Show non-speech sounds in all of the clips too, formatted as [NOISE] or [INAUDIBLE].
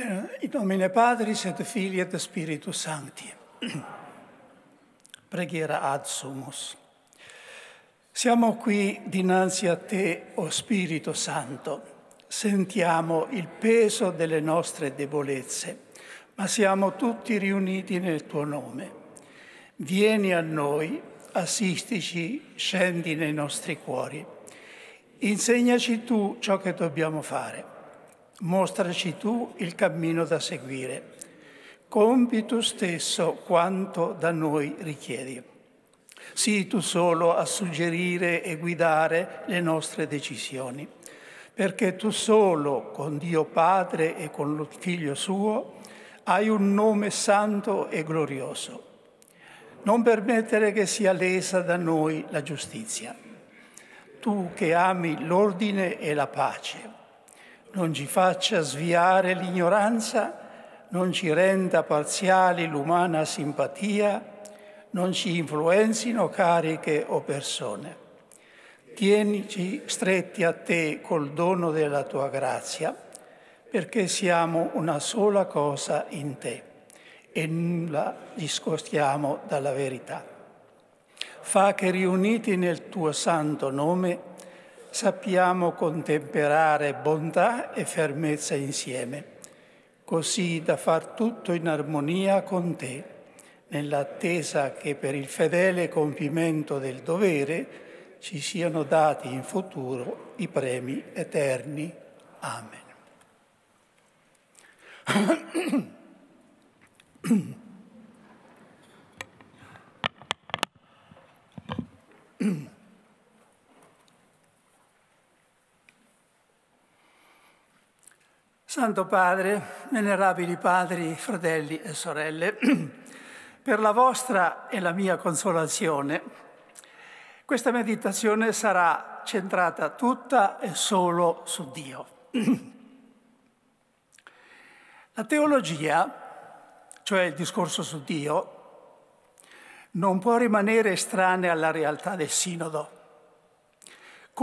Eh, In nomine Patris et Filii et Spiritus Sancti. [CLEARS THROAT] Preghiera ad sumus. Siamo qui dinanzi a te, o oh Spirito Santo. Sentiamo il peso delle nostre debolezze, ma siamo tutti riuniti nel tuo nome. Vieni a noi, assistici, scendi nei nostri cuori. Insegnaci tu ciò che dobbiamo fare mostraci tu il cammino da seguire. Compi tu stesso quanto da noi richiedi. Sii tu solo a suggerire e guidare le nostre decisioni, perché tu solo, con Dio Padre e con lo Figlio suo, hai un nome santo e glorioso. Non permettere che sia lesa da noi la giustizia. Tu che ami l'ordine e la pace, non ci faccia sviare l'ignoranza, non ci renda parziali l'umana simpatia, non ci influenzino cariche o persone. Tienici stretti a te col dono della tua grazia, perché siamo una sola cosa in te e nulla discostiamo dalla verità. Fa che riuniti nel tuo santo nome sappiamo contemperare bontà e fermezza insieme, così da far tutto in armonia con te, nell'attesa che per il fedele compimento del dovere ci siano dati in futuro i premi eterni. Amen. [CLEARS THROAT] Santo Padre, venerabili padri, fratelli e sorelle, [CLEARS THROAT] per la vostra e la mia consolazione, questa meditazione sarà centrata tutta e solo su Dio. [CLEARS THROAT] La teologia, cioè il discorso su Dio, non può rimanere estranea alla realtà del sinodo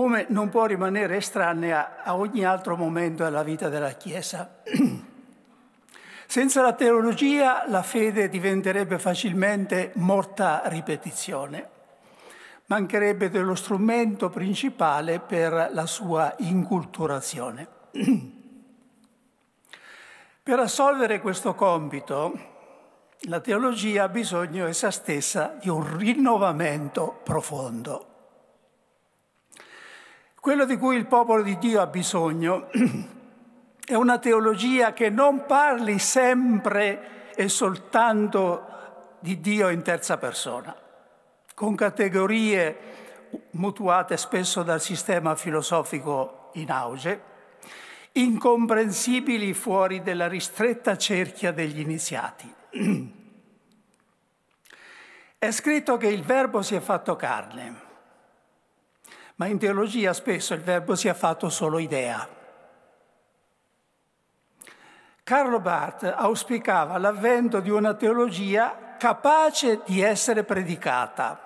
come non può rimanere estranea a ogni altro momento della vita della Chiesa. [CLEARS THROAT] Senza la teologia la fede diventerebbe facilmente morta ripetizione, mancherebbe dello strumento principale per la sua inculturazione. [CLEARS THROAT] Per assolvere questo compito, la teologia ha bisogno essa stessa di un rinnovamento profondo. Quello di cui il popolo di Dio ha bisogno [CLEARS THROAT] è una teologia che non parli sempre e soltanto di Dio in terza persona, con categorie mutuate spesso dal sistema filosofico in auge, incomprensibili fuori della ristretta cerchia degli iniziati. [CLEARS THROAT] È scritto che il Verbo si è fatto carne ma in teologia spesso il verbo si è fatto solo idea. Carlo Barth auspicava l'avvento di una teologia capace di essere predicata,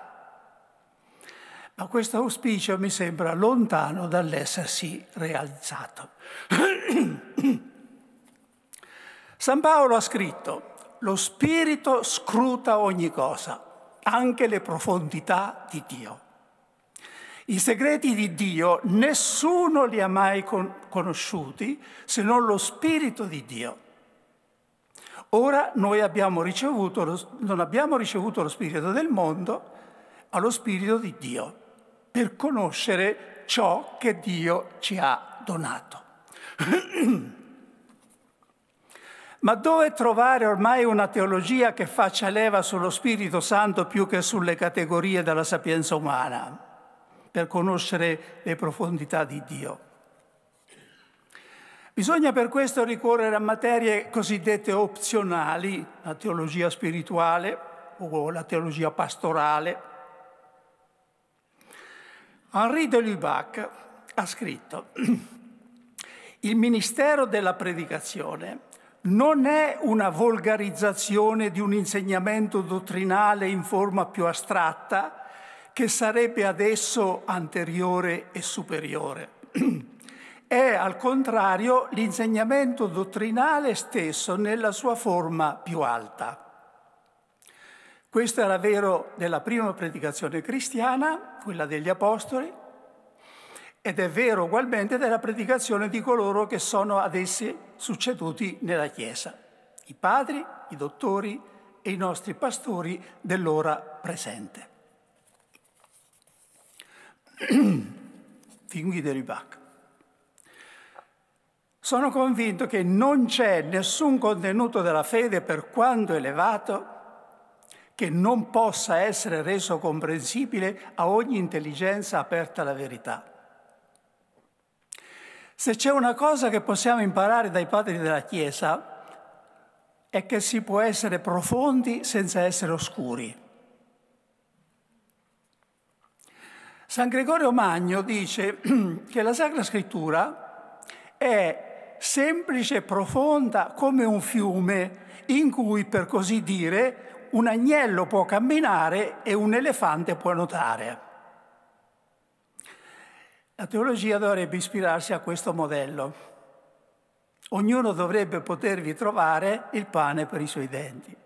ma questo auspicio mi sembra lontano dall'essersi realizzato. [CLEARS THROAT] San Paolo ha scritto, lo Spirito scruta ogni cosa, anche le profondità di Dio. I segreti di Dio nessuno li ha mai con conosciuti se non lo Spirito di Dio. Ora noi abbiamo ricevuto lo, non abbiamo ricevuto lo Spirito del mondo, ma lo Spirito di Dio, per conoscere ciò che Dio ci ha donato. [CLEARS THROAT] Ma dove trovare ormai una teologia che faccia leva sullo Spirito Santo più che sulle categorie della sapienza umana? per conoscere le profondità di Dio. Bisogna per questo ricorrere a materie cosiddette opzionali, la teologia spirituale o la teologia pastorale. Henri de Lubac ha scritto «Il ministero della predicazione non è una volgarizzazione di un insegnamento dottrinale in forma più astratta, che sarebbe adesso anteriore e superiore. [CLEARS THROAT] È al contrario l'insegnamento dottrinale stesso nella sua forma più alta. Questo era vero della prima predicazione cristiana, quella degli Apostoli, ed è vero ugualmente della predicazione di coloro che sono ad essi succeduti nella Chiesa, i padri, i dottori e i nostri pastori dell'ora presente. Fin Guido Ribac. Sono convinto che non c'è nessun contenuto della fede, per quanto elevato, che non possa essere reso comprensibile a ogni intelligenza aperta alla verità. Se c'è una cosa che possiamo imparare dai padri della Chiesa è che si può essere profondi senza essere oscuri. San Gregorio Magno dice [CLEARS THROAT] che la Sacra Scrittura è semplice e profonda come un fiume in cui, per così dire, un agnello può camminare e un elefante può nuotare. La teologia dovrebbe ispirarsi a questo modello. Ognuno dovrebbe potervi trovare il pane per i suoi denti,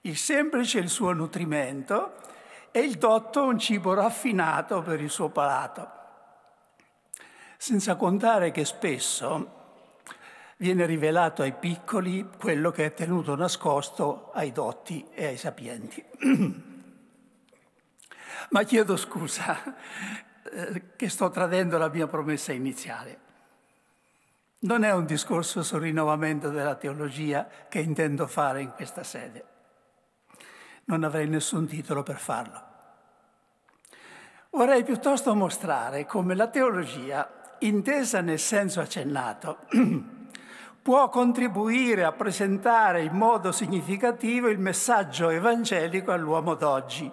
il semplice è il suo nutrimento e il dotto un cibo raffinato per il suo palato. Senza contare che spesso viene rivelato ai piccoli quello che è tenuto nascosto ai dotti e ai sapienti. [CLEARS THROAT] Ma chiedo scusa eh, che sto tradendo la mia promessa iniziale. Non è un discorso sul rinnovamento della teologia che intendo fare in questa sede non avrei nessun titolo per farlo. Vorrei piuttosto mostrare come la teologia, intesa nel senso accennato, [CLEARS THROAT] può contribuire a presentare in modo significativo il messaggio evangelico all'uomo d'oggi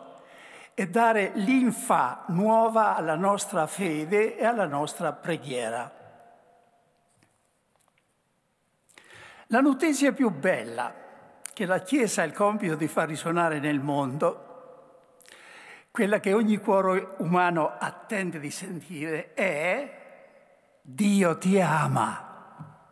e dare l'infa nuova alla nostra fede e alla nostra preghiera. La notizia più bella che la Chiesa ha il compito di far risuonare nel mondo, quella che ogni cuore umano attende di sentire è Dio ti ama.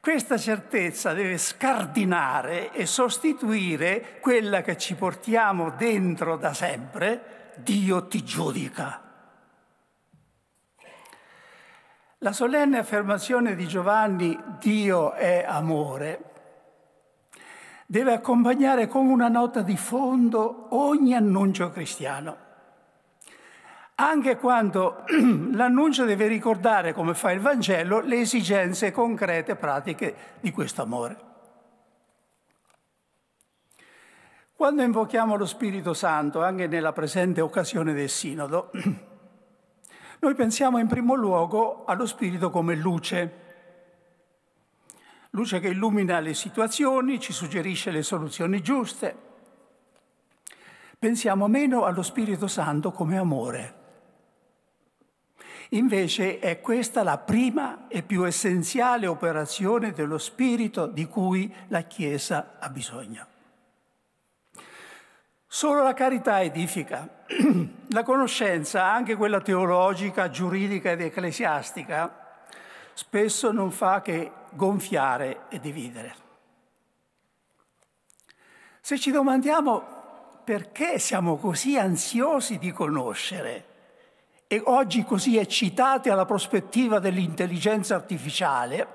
Questa certezza deve scardinare e sostituire quella che ci portiamo dentro da sempre, Dio ti giudica. La solenne affermazione di Giovanni, Dio è amore, deve accompagnare con una nota di fondo ogni annuncio cristiano. Anche quando [CLEARS THROAT] l'annuncio deve ricordare, come fa il Vangelo, le esigenze concrete e pratiche di questo amore. Quando invochiamo lo Spirito Santo, anche nella presente occasione del Sinodo, [CLEARS THROAT] noi pensiamo in primo luogo allo Spirito come luce luce che illumina le situazioni, ci suggerisce le soluzioni giuste. Pensiamo meno allo Spirito Santo come amore. Invece è questa la prima e più essenziale operazione dello Spirito di cui la Chiesa ha bisogno. Solo la carità edifica. [CLEARS THROAT] La conoscenza, anche quella teologica, giuridica ed ecclesiastica, spesso non fa che gonfiare e dividere. Se ci domandiamo perché siamo così ansiosi di conoscere e oggi così eccitati alla prospettiva dell'intelligenza artificiale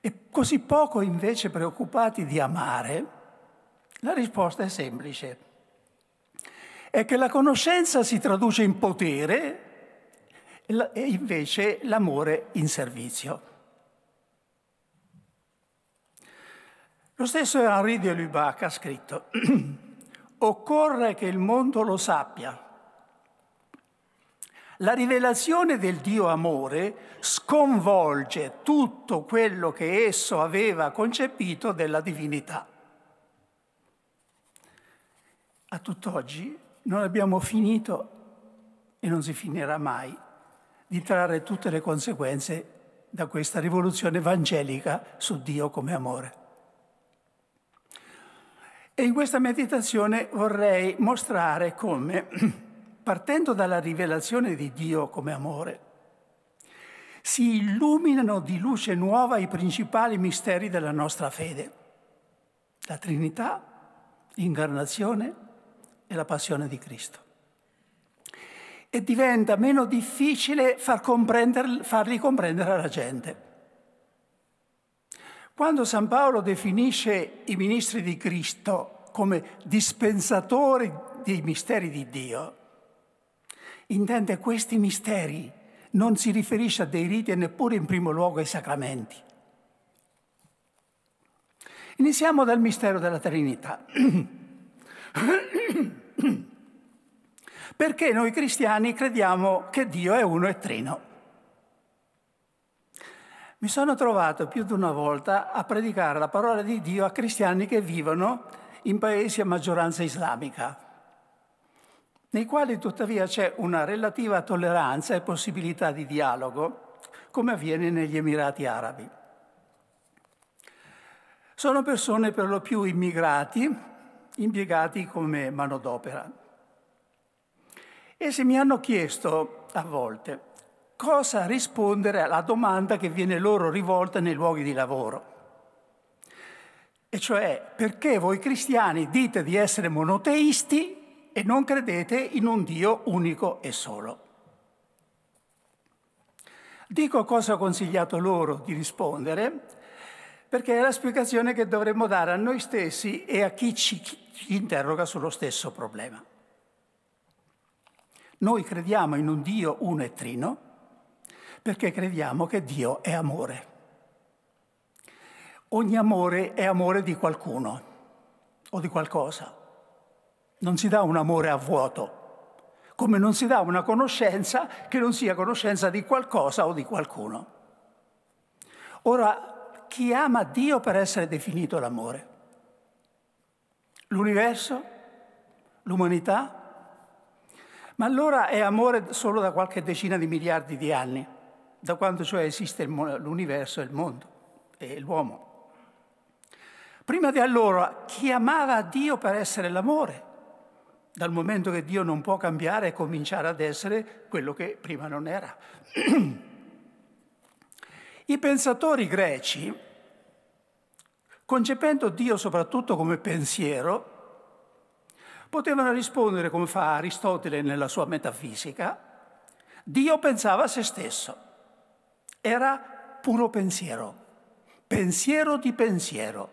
e così poco invece preoccupati di amare, la risposta è semplice. È che la conoscenza si traduce in potere e invece l'amore in servizio. Lo stesso Henri de Lubac ha scritto [CLEARS THROAT] «Occorre che il mondo lo sappia». La rivelazione del Dio amore sconvolge tutto quello che esso aveva concepito della divinità. A tutt'oggi non abbiamo finito e non si finirà mai di trarre tutte le conseguenze da questa rivoluzione evangelica su Dio come amore. E in questa meditazione vorrei mostrare come, [CLEARS THROAT] partendo dalla rivelazione di Dio come amore, si illuminano di luce nuova i principali misteri della nostra fede, la Trinità, l'incarnazione e la passione di Cristo. E diventa meno difficile far comprender, farli comprendere alla gente. Quando San Paolo definisce i ministri di Cristo come dispensatori dei misteri di Dio, intende questi misteri, non si riferisce a dei riti e neppure in primo luogo ai sacramenti. Iniziamo dal mistero della Trinità. [CLEARS THROAT] Perché noi cristiani crediamo che Dio è uno e trino mi sono trovato più di una volta a predicare la parola di Dio a cristiani che vivono in paesi a maggioranza islamica, nei quali tuttavia c'è una relativa tolleranza e possibilità di dialogo, come avviene negli Emirati Arabi. Sono persone per lo più immigrati, impiegati come manodopera. Essi mi hanno chiesto a volte cosa rispondere alla domanda che viene loro rivolta nei luoghi di lavoro. E cioè, perché voi cristiani dite di essere monoteisti e non credete in un Dio unico e solo? Dico cosa ho consigliato loro di rispondere, perché è la spiegazione che dovremmo dare a noi stessi e a chi ci interroga sullo stesso problema. Noi crediamo in un Dio uno e trino, perché crediamo che Dio è amore. Ogni amore è amore di qualcuno o di qualcosa. Non si dà un amore a vuoto, come non si dà una conoscenza che non sia conoscenza di qualcosa o di qualcuno. Ora, chi ama Dio per essere definito l'amore? L'universo? L'umanità? Ma allora è amore solo da qualche decina di miliardi di anni da quando cioè esiste l'universo e il mondo e l'uomo. Prima di allora chi amava Dio per essere l'amore, dal momento che Dio non può cambiare e cominciare ad essere quello che prima non era. [CLEARS THROAT] I pensatori greci, concependo Dio soprattutto come pensiero, potevano rispondere come fa Aristotele nella sua metafisica, Dio pensava a se stesso era puro pensiero, pensiero di pensiero.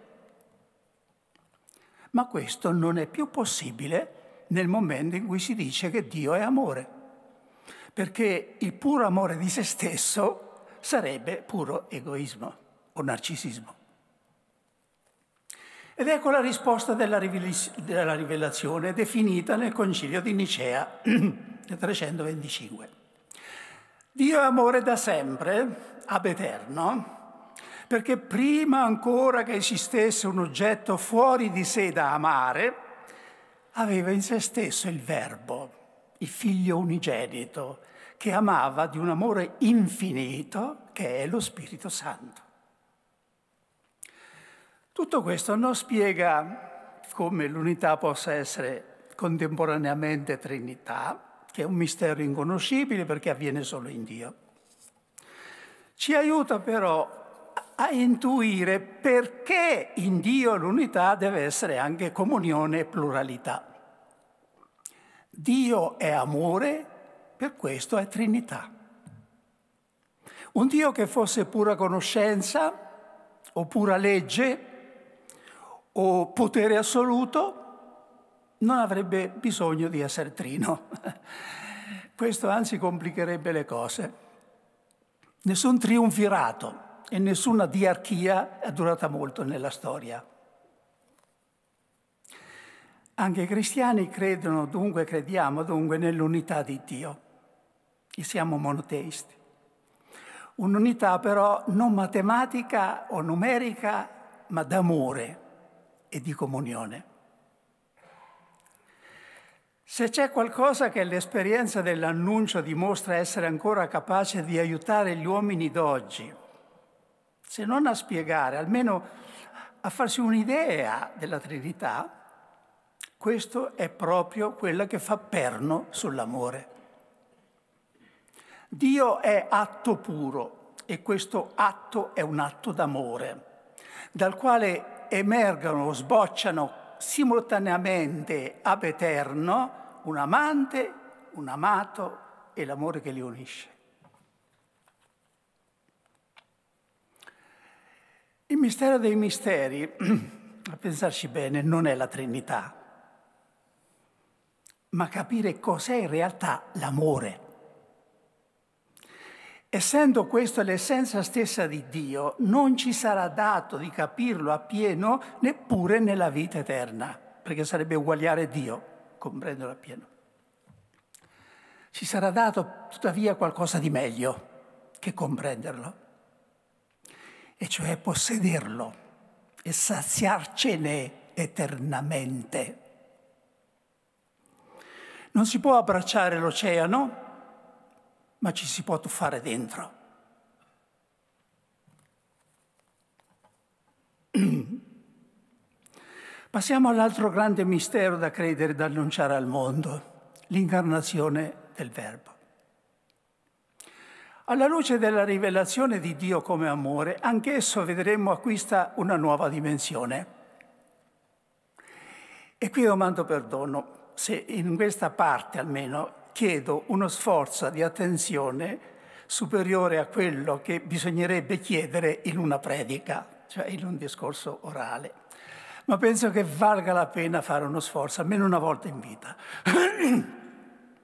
Ma questo non è più possibile nel momento in cui si dice che Dio è amore, perché il puro amore di se stesso sarebbe puro egoismo o narcisismo. Ed ecco la risposta della, rivelazione definita nel concilio di Nicea 325. [CLEARS THROAT] Dio è amore da sempre, ab eterno, perché prima ancora che esistesse un oggetto fuori di sé da amare, aveva in se stesso il Verbo, il Figlio unigenito, che amava di un amore infinito che è lo Spirito Santo. Tutto questo non spiega come l'unità possa essere contemporaneamente Trinità, che è un mistero inconoscibile perché avviene solo in Dio. Ci aiuta però a intuire perché in Dio l'unità deve essere anche comunione e pluralità. Dio è amore, per questo è Trinità. Un Dio che fosse pura conoscenza o pura legge o potere assoluto non avrebbe bisogno di essere trino. [LAUGHS] Questo anzi complicherebbe le cose. Nessun triunfirato e nessuna diarchia è durata molto nella storia. Anche i cristiani credono dunque, crediamo dunque nell'unità di Dio e siamo monoteisti. Un'unità però non matematica o numerica, ma d'amore e di comunione. Se c'è qualcosa che l'esperienza dell'annuncio dimostra essere ancora capace di aiutare gli uomini d'oggi, se non a spiegare, almeno a farsi un'idea della Trinità, questo è proprio quello che fa perno sull'amore. Dio è atto puro e questo atto è un atto d'amore, dal quale emergono, sbocciano simultaneamente ab eterno un amante, un amato e l'amore che li unisce. Il mistero dei misteri, [CLEARS THROAT] a pensarci bene, non è la Trinità, ma capire cos'è in realtà l'amore. Essendo questo l'essenza stessa di Dio, non ci sarà dato di capirlo appieno neppure nella vita eterna, perché sarebbe uguagliare Dio comprenderlo appieno. Ci sarà dato tuttavia qualcosa di meglio che comprenderlo, e cioè possederlo e saziarcene eternamente. Non si può abbracciare l'oceano, ma ci si può tuffare dentro. Passiamo all'altro grande mistero da credere e da annunciare al mondo, l'incarnazione del Verbo. Alla luce della rivelazione di Dio come amore, anch'esso vedremo acquista una nuova dimensione. E qui domando perdono se in questa parte almeno chiedo uno sforzo di attenzione superiore a quello che bisognerebbe chiedere in una predica, cioè in un discorso orale ma penso che valga la pena fare uno sforzo, almeno una volta in vita. [CLEARS THROAT]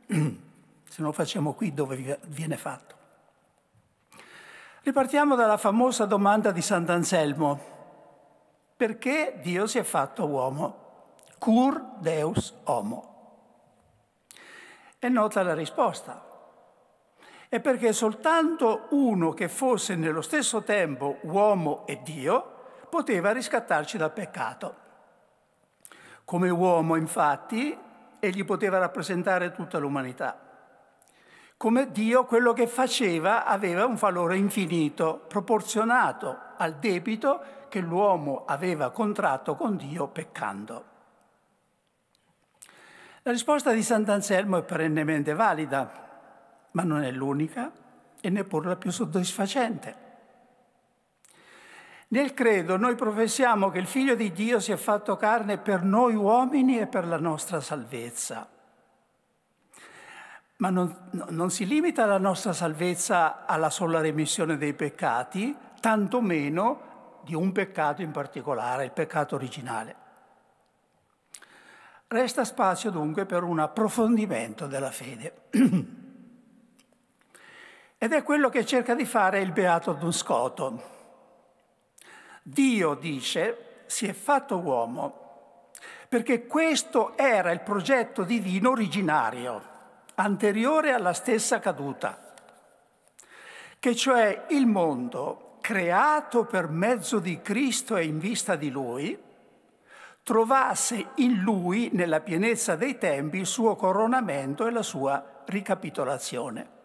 Se non lo facciamo qui, dove viene fatto? Ripartiamo dalla famosa domanda di Sant'Anselmo. Perché Dio si è fatto uomo? Cur Deus homo. È nota la risposta. È perché soltanto uno che fosse nello stesso tempo uomo e Dio poteva riscattarci dal peccato. Come uomo, infatti, egli poteva rappresentare tutta l'umanità. Come Dio, quello che faceva aveva un valore infinito, proporzionato al debito che l'uomo aveva contratto con Dio peccando. La risposta di Sant'Anselmo è perennemente valida, ma non è l'unica e neppure la più soddisfacente. Nel credo noi professiamo che il Figlio di Dio si è fatto carne per noi uomini e per la nostra salvezza. Ma non, non si limita la nostra salvezza alla sola remissione dei peccati, tantomeno di un peccato in particolare, il peccato originale. Resta spazio dunque per un approfondimento della fede. [CLEARS THROAT] Ed è quello che cerca di fare il Beato Dun Scotto. Dio dice, si è fatto uomo, perché questo era il progetto divino originario, anteriore alla stessa caduta, che cioè il mondo creato per mezzo di Cristo e in vista di Lui, trovasse in Lui, nella pienezza dei tempi, il suo coronamento e la sua ricapitolazione.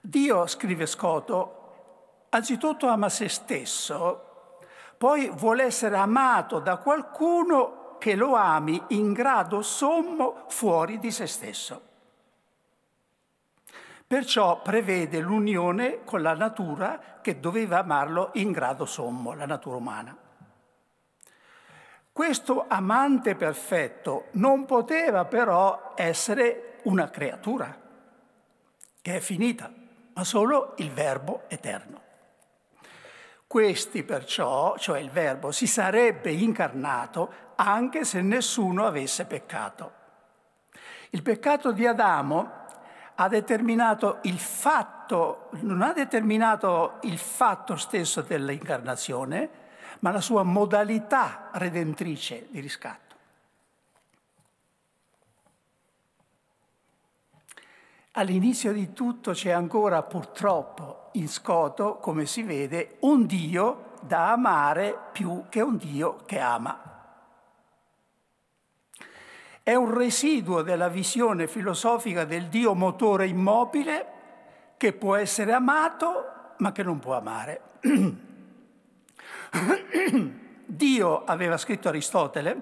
Dio, scrive Scoto, anzitutto ama se stesso, poi vuole essere amato da qualcuno che lo ami in grado sommo fuori di se stesso. Perciò prevede l'unione con la natura che doveva amarlo in grado sommo, la natura umana. Questo amante perfetto non poteva però essere una creatura, che è finita, ma solo il Verbo eterno. Questi perciò, cioè il Verbo, si sarebbe incarnato anche se nessuno avesse peccato. Il peccato di Adamo ha determinato il fatto, non ha determinato il fatto stesso dell'incarnazione, ma la sua modalità redentrice di riscatto. All'inizio di tutto c'è ancora purtroppo in scoto, come si vede, un Dio da amare più che un Dio che ama. È un residuo della visione filosofica del Dio motore immobile che può essere amato ma che non può amare. [CLEARS THROAT] Dio, aveva scritto Aristotele,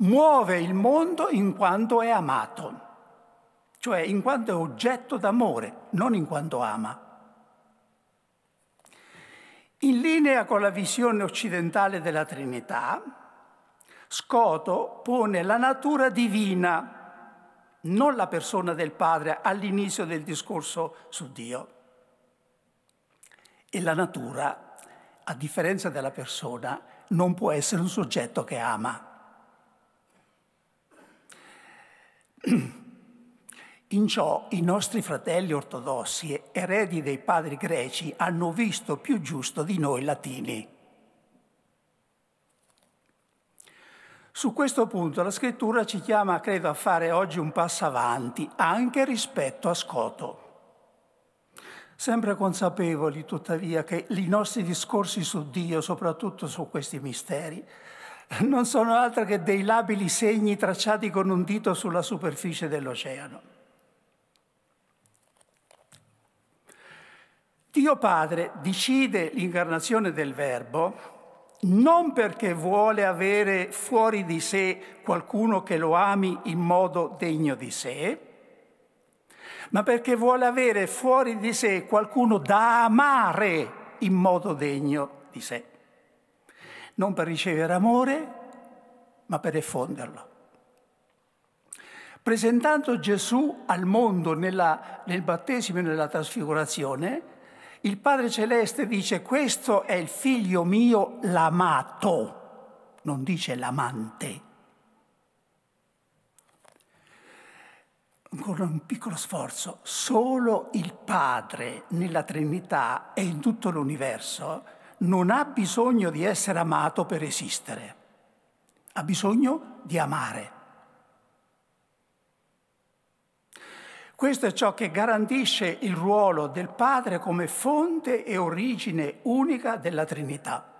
muove il mondo in quanto è amato cioè in quanto è oggetto d'amore, non in quanto ama. In linea con la visione occidentale della Trinità, Scoto pone la natura divina, non la persona del Padre, all'inizio del discorso su Dio. E la natura, a differenza della persona, non può essere un soggetto che ama. [CLEARS THROAT] In ciò i nostri fratelli ortodossi, eredi dei padri greci, hanno visto più giusto di noi latini. Su questo punto la scrittura ci chiama, credo, a fare oggi un passo avanti anche rispetto a Scoto. Sempre consapevoli, tuttavia, che i nostri discorsi su Dio, soprattutto su questi misteri, non sono altro che dei labili segni tracciati con un dito sulla superficie dell'oceano. Dio Padre decide l'incarnazione del Verbo non perché vuole avere fuori di sé qualcuno che lo ami in modo degno di sé, ma perché vuole avere fuori di sé qualcuno da amare in modo degno di sé. Non per ricevere amore, ma per effonderlo. Presentando Gesù al mondo nella, nel battesimo e nella trasfigurazione, il Padre Celeste dice questo è il figlio mio l'amato, non dice l'amante. Ancora un piccolo sforzo, solo il Padre nella Trinità e in tutto l'universo non ha bisogno di essere amato per esistere, ha bisogno di amare. Questo è ciò che garantisce il ruolo del Padre come fonte e origine unica della Trinità,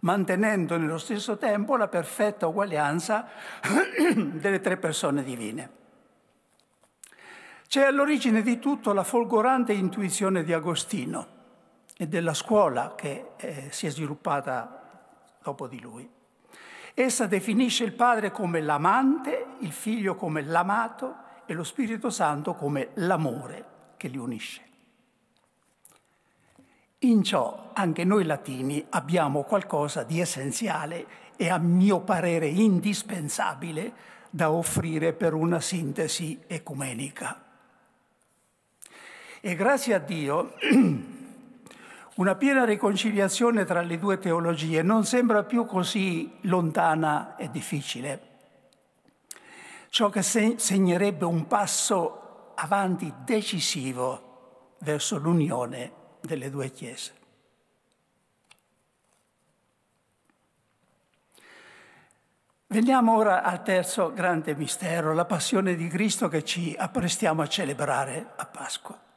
mantenendo nello stesso tempo la perfetta uguaglianza [CLEARS THROAT] delle tre persone divine. C'è all'origine di tutto la folgorante intuizione di Agostino e della scuola che eh, si è sviluppata dopo di lui. Essa definisce il padre come l'amante, il figlio come l'amato, e lo Spirito Santo come l'amore che li unisce. In ciò anche noi latini abbiamo qualcosa di essenziale e a mio parere indispensabile da offrire per una sintesi ecumenica. E grazie a Dio [CLEARS THROAT] una piena riconciliazione tra le due teologie non sembra più così lontana e difficile ciò che segnerebbe un passo avanti decisivo verso l'unione delle due Chiese. Veniamo ora al terzo grande mistero, la passione di Cristo che ci apprestiamo a celebrare a Pasqua. [CLEARS THROAT]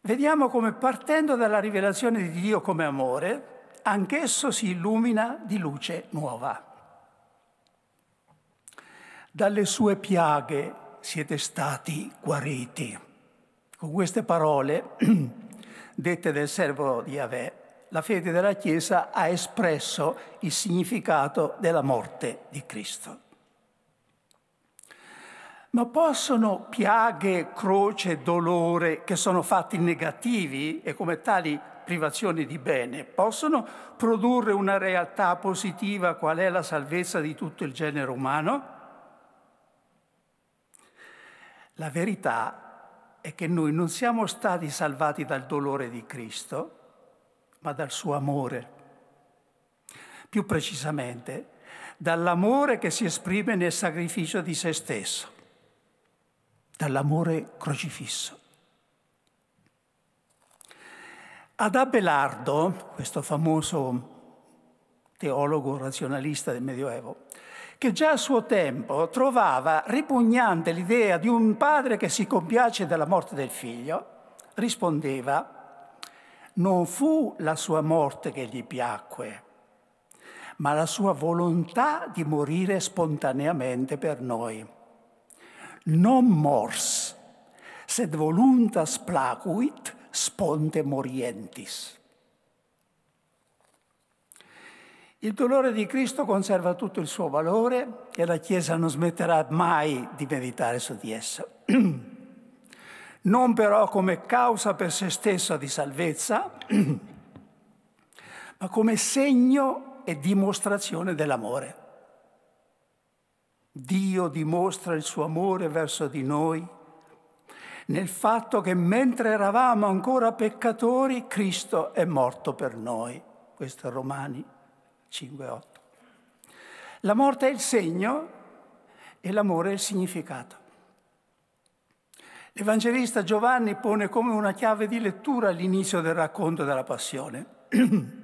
Vediamo come partendo dalla rivelazione di Dio come amore, anch'esso si illumina di luce nuova dalle sue piaghe siete stati guariti. Con queste parole, [CLEARS THROAT] dette del servo di Yahweh, la fede della Chiesa ha espresso il significato della morte di Cristo. Ma possono piaghe, croce, dolore, che sono fatti negativi e come tali privazioni di bene, possono produrre una realtà positiva qual è la salvezza di tutto il genere umano? La verità è che noi non siamo stati salvati dal dolore di Cristo, ma dal suo amore. Più precisamente, dall'amore che si esprime nel sacrificio di se stesso, dall'amore crocifisso. Ad Abelardo, questo famoso teologo razionalista del Medioevo, che già a suo tempo trovava ripugnante l'idea di un padre che si compiace della morte del figlio, rispondeva, non fu la sua morte che gli piacque, ma la sua volontà di morire spontaneamente per noi. Non mors, sed voluntas placuit sponte morientis. Il dolore di Cristo conserva tutto il suo valore e la Chiesa non smetterà mai di meditare su di esso. [CLEARS THROAT] non però come causa per se stessa di salvezza, [CLEARS THROAT] ma come segno e dimostrazione dell'amore. Dio dimostra il suo amore verso di noi nel fatto che mentre eravamo ancora peccatori, Cristo è morto per noi. Questo è Romani 5, 8. La morte è il segno e l'amore è il significato. L'Evangelista Giovanni pone come una chiave di lettura l'inizio del racconto della passione. [CLEARS THROAT]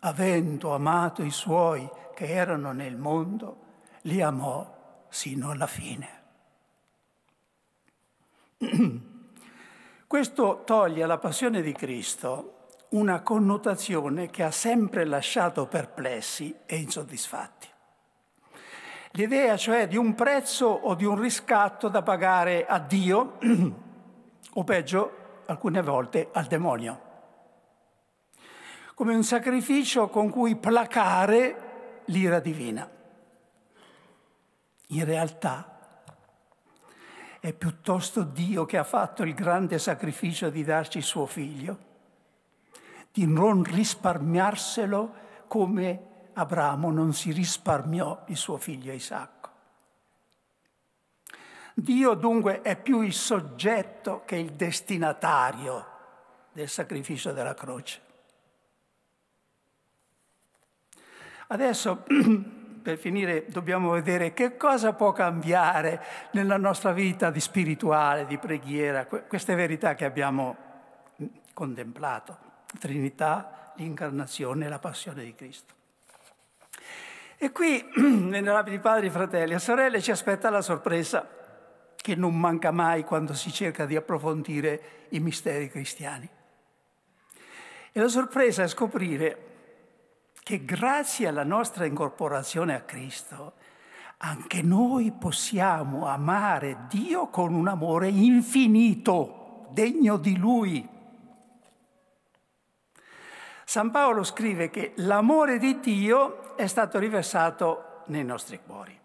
Avendo amato i suoi che erano nel mondo, li amò sino alla fine. [CLEARS THROAT] Questo toglie alla passione di Cristo una connotazione che ha sempre lasciato perplessi e insoddisfatti. L'idea cioè di un prezzo o di un riscatto da pagare a Dio [CLEARS THROAT] o peggio alcune volte al demonio, come un sacrificio con cui placare l'ira divina. In realtà è piuttosto Dio che ha fatto il grande sacrificio di darci suo figlio di non risparmiarselo come Abramo non si risparmiò il suo figlio Isacco. Dio dunque è più il soggetto che il destinatario del sacrificio della croce. Adesso, [CLEARS THROAT] per finire, dobbiamo vedere che cosa può cambiare nella nostra vita di spirituale, di preghiera, queste verità che abbiamo contemplato. Trinità, l'incarnazione e la passione di Cristo. E qui, venerabili [CLEARS THROAT] padri, fratelli e sorelle, ci aspetta la sorpresa che non manca mai quando si cerca di approfondire i misteri cristiani. E la sorpresa è scoprire che grazie alla nostra incorporazione a Cristo, anche noi possiamo amare Dio con un amore infinito, degno di Lui. San Paolo scrive che l'amore di Dio è stato riversato nei nostri cuori.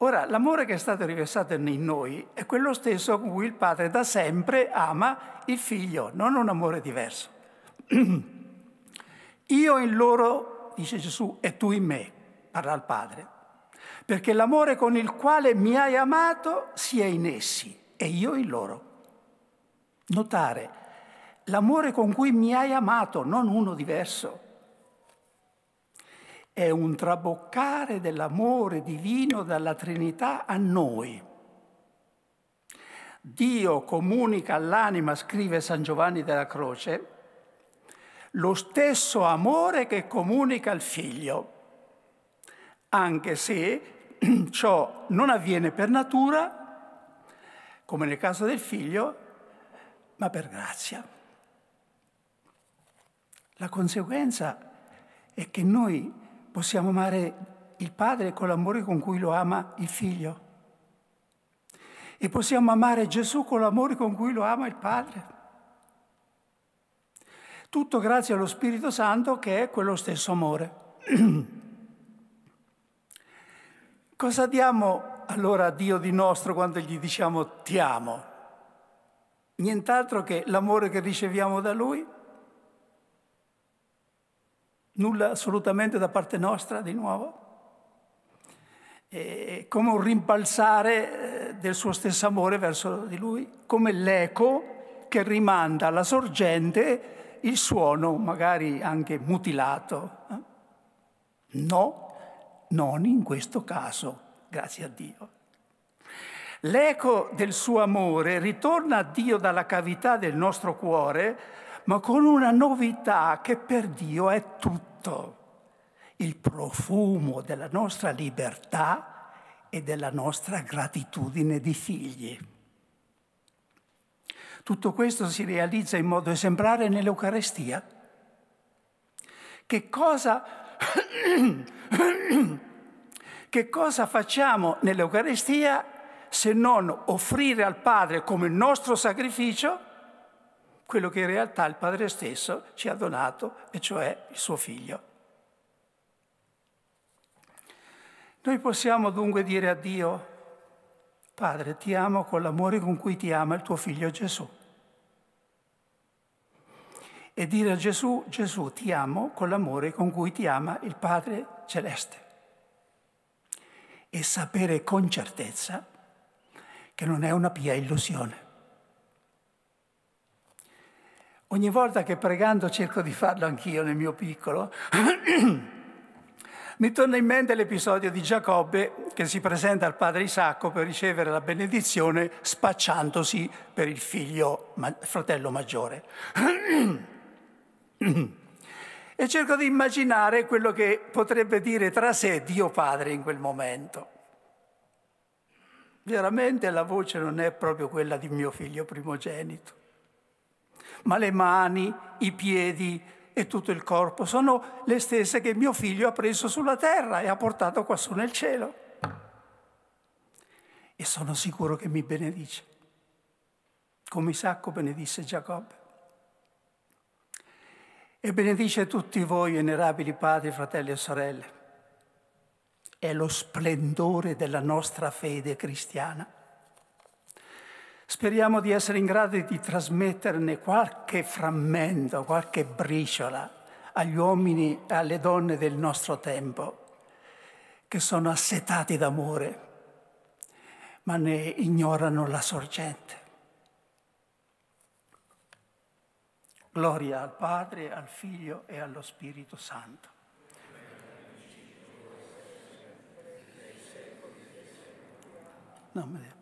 Ora, l'amore che è stato riversato in noi è quello stesso con cui il padre da sempre ama il figlio, non un amore diverso. [CLEARS THROAT] Io in loro, dice Gesù, e tu in me, parla il padre, perché l'amore con il quale mi hai amato sia in essi e io in loro. Notare, l'amore con cui mi hai amato, non uno diverso. È un traboccare dell'amore divino dalla Trinità a noi. Dio comunica all'anima, scrive San Giovanni della Croce, lo stesso amore che comunica al figlio, anche se [CLEARS THROAT] ciò non avviene per natura, come nel caso del figlio, ma per grazia. La conseguenza è che noi possiamo amare il Padre con l'amore con cui lo ama il Figlio e possiamo amare Gesù con l'amore con cui lo ama il Padre. Tutto grazie allo Spirito Santo che è quello stesso amore. [CLEARS THROAT] Cosa diamo allora a Dio di nostro quando gli diciamo ti amo? Nient'altro che l'amore che riceviamo da Lui nulla assolutamente da parte nostra di nuovo, e come un rimpalsare eh, del suo stesso amore verso di lui, come l'eco che rimanda alla sorgente il suono, magari anche mutilato. Eh? No, non in questo caso, grazie a Dio. L'eco del suo amore ritorna a Dio dalla cavità del nostro cuore ma con una novità che per Dio è tutto, il profumo della nostra libertà e della nostra gratitudine di figli. Tutto questo si realizza in modo esemplare nell'Eucarestia. Che cosa, [CLEARS THROAT] che cosa facciamo nell'Eucarestia se non offrire al Padre come nostro sacrificio quello che in realtà il Padre stesso ci ha donato, e cioè il suo Figlio. Noi possiamo dunque dire a Dio, Padre, ti amo con l'amore con cui ti ama il tuo Figlio Gesù. E dire a Gesù, Gesù ti amo con l'amore con cui ti ama il Padre Celeste. E sapere con certezza che non è una pia illusione Ogni volta che pregando cerco di farlo anch'io nel mio piccolo, [CLEARS THROAT] mi torna in mente l'episodio di Giacobbe che si presenta al padre Isacco per ricevere la benedizione spacciandosi per il figlio, fratello maggiore. [CLEARS THROAT] e cerco di immaginare quello che potrebbe dire tra sé Dio Padre in quel momento. Veramente la voce non è proprio quella di mio figlio primogenito ma le mani, i piedi e tutto il corpo sono le stesse che mio figlio ha preso sulla terra e ha portato quassù nel cielo. E sono sicuro che mi benedice, come Isacco benedisse Giacobbe. E benedice tutti voi, venerabili padri, fratelli e sorelle. È lo splendore della nostra fede cristiana Speriamo di essere in grado di trasmetterne qualche frammento, qualche briciola agli uomini e alle donne del nostro tempo, che sono assetati d'amore, ma ne ignorano la sorgente. Gloria al Padre, al Figlio e allo Spirito Santo. No,